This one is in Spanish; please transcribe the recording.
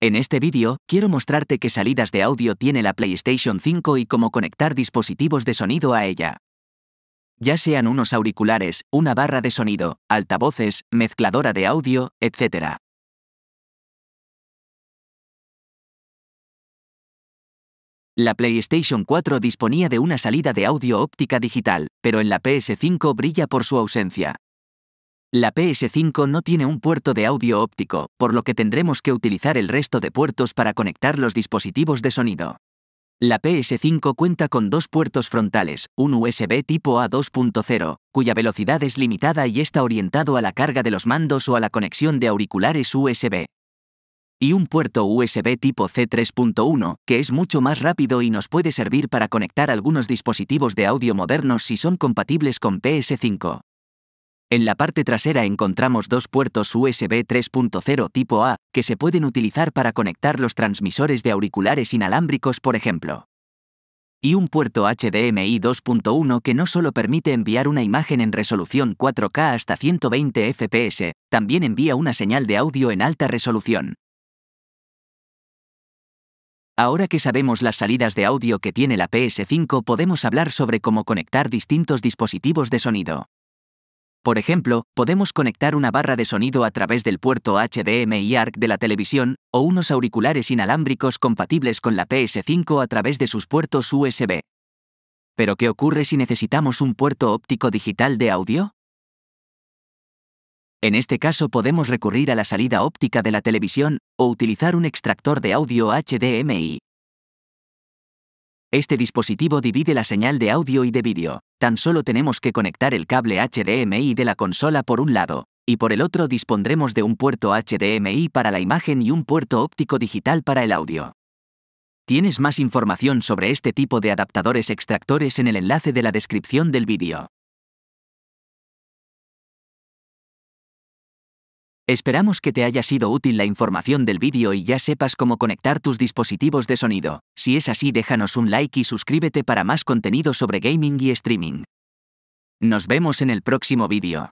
En este vídeo, quiero mostrarte qué salidas de audio tiene la PlayStation 5 y cómo conectar dispositivos de sonido a ella. Ya sean unos auriculares, una barra de sonido, altavoces, mezcladora de audio, etc. La PlayStation 4 disponía de una salida de audio óptica digital, pero en la PS5 brilla por su ausencia. La PS5 no tiene un puerto de audio óptico, por lo que tendremos que utilizar el resto de puertos para conectar los dispositivos de sonido. La PS5 cuenta con dos puertos frontales, un USB tipo A 2.0, cuya velocidad es limitada y está orientado a la carga de los mandos o a la conexión de auriculares USB. Y un puerto USB tipo C 3.1, que es mucho más rápido y nos puede servir para conectar algunos dispositivos de audio modernos si son compatibles con PS5. En la parte trasera encontramos dos puertos USB 3.0 tipo A, que se pueden utilizar para conectar los transmisores de auriculares inalámbricos, por ejemplo. Y un puerto HDMI 2.1 que no solo permite enviar una imagen en resolución 4K hasta 120 FPS, también envía una señal de audio en alta resolución. Ahora que sabemos las salidas de audio que tiene la PS5 podemos hablar sobre cómo conectar distintos dispositivos de sonido. Por ejemplo, podemos conectar una barra de sonido a través del puerto HDMI ARC de la televisión, o unos auriculares inalámbricos compatibles con la PS5 a través de sus puertos USB. Pero ¿qué ocurre si necesitamos un puerto óptico digital de audio? En este caso podemos recurrir a la salida óptica de la televisión, o utilizar un extractor de audio HDMI. Este dispositivo divide la señal de audio y de vídeo. Tan solo tenemos que conectar el cable HDMI de la consola por un lado, y por el otro dispondremos de un puerto HDMI para la imagen y un puerto óptico digital para el audio. Tienes más información sobre este tipo de adaptadores extractores en el enlace de la descripción del vídeo. Esperamos que te haya sido útil la información del vídeo y ya sepas cómo conectar tus dispositivos de sonido. Si es así, déjanos un like y suscríbete para más contenido sobre gaming y streaming. Nos vemos en el próximo vídeo.